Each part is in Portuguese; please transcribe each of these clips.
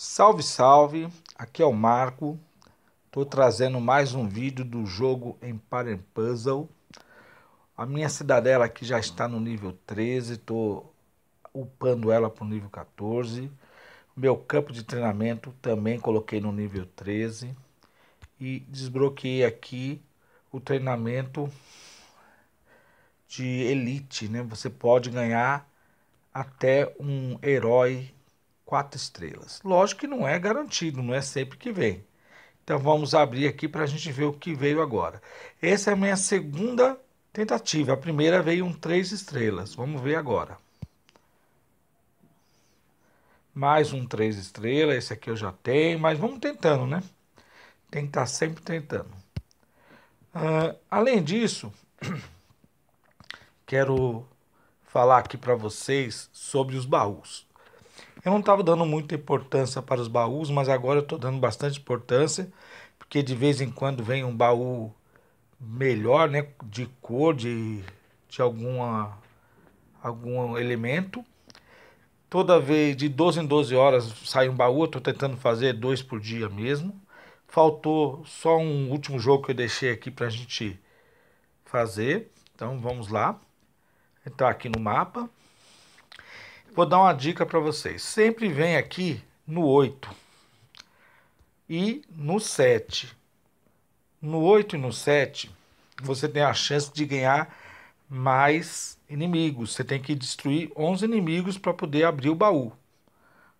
Salve, salve! Aqui é o Marco. Estou trazendo mais um vídeo do jogo Empire Puzzle. A minha cidadela aqui já está no nível 13, estou upando ela para o nível 14. Meu campo de treinamento também coloquei no nível 13. E desbloqueei aqui o treinamento de elite, né? Você pode ganhar até um herói quatro estrelas. Lógico que não é garantido, não é sempre que vem. Então vamos abrir aqui para a gente ver o que veio agora. Essa é a minha segunda tentativa. A primeira veio um três estrelas. Vamos ver agora. Mais um três estrelas. Esse aqui eu já tenho, mas vamos tentando, né? Tem que estar tá sempre tentando. Uh, além disso, quero falar aqui para vocês sobre os baús. Eu não estava dando muita importância para os baús, mas agora eu estou dando bastante importância, porque de vez em quando vem um baú melhor, né, de cor, de, de alguma, algum elemento. Toda vez, de 12 em 12 horas, sai um baú, estou tentando fazer dois por dia mesmo. Faltou só um último jogo que eu deixei aqui para a gente fazer. Então vamos lá. Entrar aqui no mapa. Vou dar uma dica para vocês. Sempre vem aqui no 8 e no 7. No 8 e no 7, você tem a chance de ganhar mais inimigos. Você tem que destruir 11 inimigos para poder abrir o baú.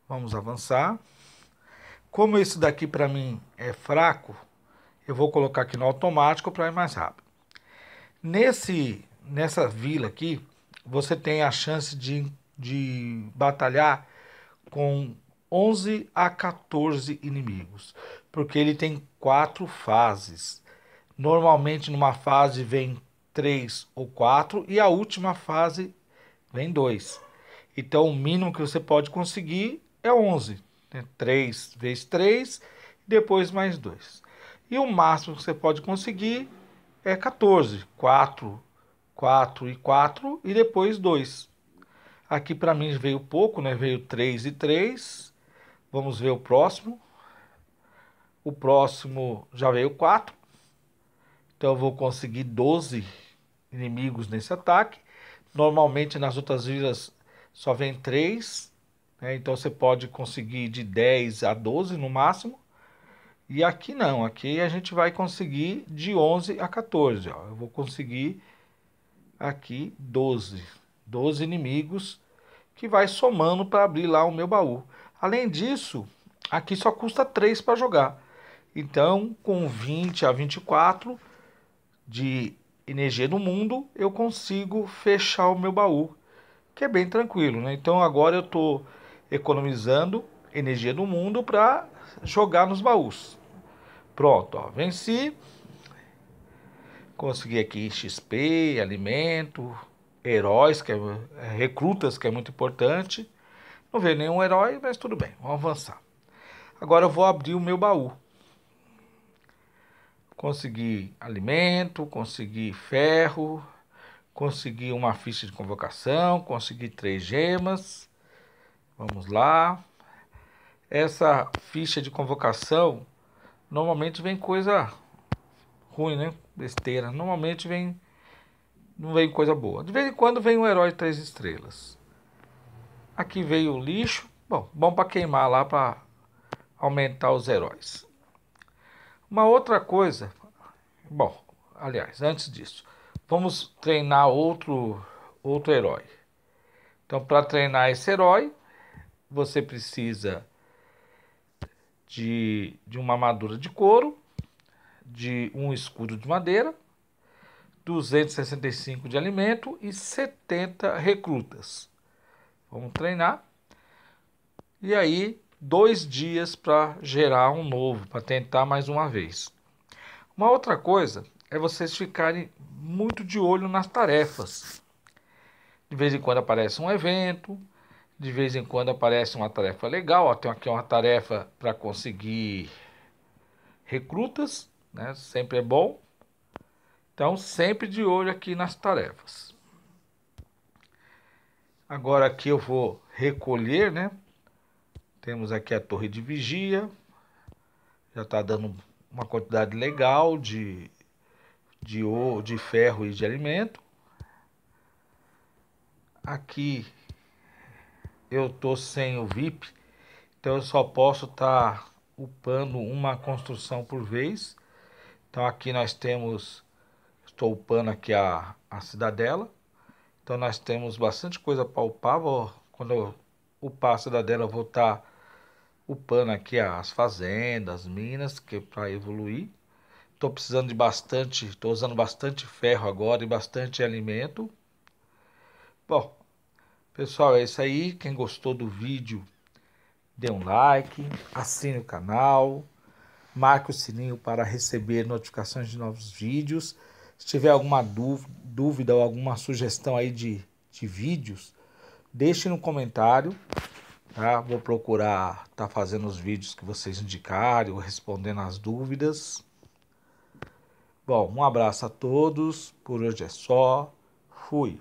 Vamos avançar. Como esse daqui para mim é fraco, eu vou colocar aqui no automático para ir mais rápido. Nesse, nessa vila aqui, você tem a chance de de batalhar com 11 a 14 inimigos, porque ele tem quatro fases. Normalmente numa fase vem três ou quatro e a última fase vem dois. Então o mínimo que você pode conseguir é 11, né? 3 vezes 3, depois mais 2. E o máximo que você pode conseguir é 14, 4, 4 e 4 e depois 2. Aqui para mim veio pouco, né? Veio 3 e 3. Vamos ver o próximo. O próximo já veio 4. Então eu vou conseguir 12 inimigos nesse ataque. Normalmente nas outras vidas só vem 3. Né? Então você pode conseguir de 10 a 12 no máximo. E aqui não, aqui a gente vai conseguir de 11 a 14. Ó. Eu vou conseguir aqui 12. 12 inimigos, que vai somando para abrir lá o meu baú. Além disso, aqui só custa 3 para jogar. Então, com 20 a 24 de energia do mundo, eu consigo fechar o meu baú, que é bem tranquilo, né? Então agora eu estou economizando energia do mundo para jogar nos baús. Pronto, ó, venci. Consegui aqui XP, alimento, heróis, que é, é, recrutas, que é muito importante. Não veio nenhum herói, mas tudo bem, vamos avançar. Agora eu vou abrir o meu baú. Consegui alimento, consegui ferro, consegui uma ficha de convocação, consegui três gemas. Vamos lá. Essa ficha de convocação normalmente vem coisa ruim, né? Besteira. Normalmente vem não veio coisa boa. De vez em quando vem um herói três estrelas. Aqui veio o lixo, bom, bom para queimar lá para aumentar os heróis. Uma outra coisa, bom, aliás, antes disso, vamos treinar outro outro herói. Então, para treinar esse herói, você precisa de, de uma armadura de couro, de um escudo de madeira 265 de alimento e 70 recrutas. Vamos treinar. E aí, dois dias para gerar um novo, para tentar mais uma vez. Uma outra coisa é vocês ficarem muito de olho nas tarefas. De vez em quando aparece um evento, de vez em quando aparece uma tarefa legal. Ó, tem aqui uma tarefa para conseguir recrutas, né? sempre é bom. Então, sempre de olho aqui nas tarefas. Agora aqui eu vou recolher, né? Temos aqui a torre de vigia. Já está dando uma quantidade legal de, de, ouro, de ferro e de alimento. Aqui eu tô sem o VIP, então eu só posso estar tá upando uma construção por vez. Então aqui nós temos upando aqui a, a cidadela. Então nós temos bastante coisa palpável. Quando eu upar a cidadela, eu vou estar tá upando aqui as fazendas, as minas, que é para evoluir. Estou precisando de bastante, estou usando bastante ferro agora e bastante alimento. Bom, pessoal, é isso aí. Quem gostou do vídeo, dê um like, assine o canal, marque o sininho para receber notificações de novos vídeos. Se tiver alguma dúvida ou alguma sugestão aí de, de vídeos, deixe no comentário, tá? Vou procurar estar tá fazendo os vídeos que vocês indicarem ou respondendo as dúvidas. Bom, um abraço a todos, por hoje é só, fui!